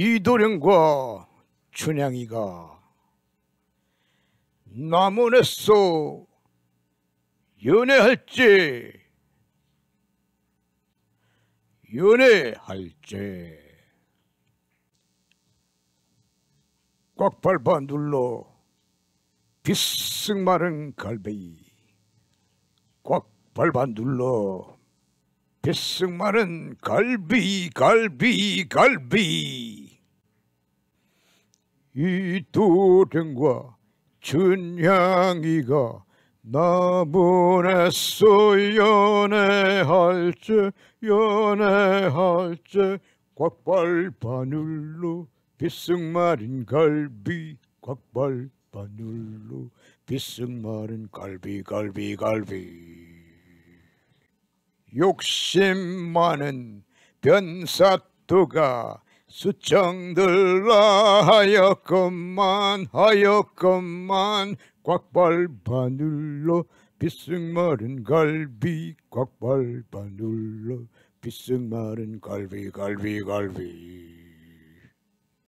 이도령과 춘향이가 남원에서 연애할지 연애할지 꽉 밟아 눌러 비쓱 마른 갈배이 꽉 밟아 눌러 비쓱 마른 갈비 갈비 갈비 이도령과 준향이가 나보냈소 연애할지 연애할지 곽발 바늘로 비승 마른 갈비 곽발 바늘로 비승 마른 갈비 갈비 갈비 욕심 많은 변사또가 수청들라 하여건만하여건만 꽉발 바늘로 비승 마른 갈비 꽉발 바늘로 비승 마른 갈비 갈비 갈비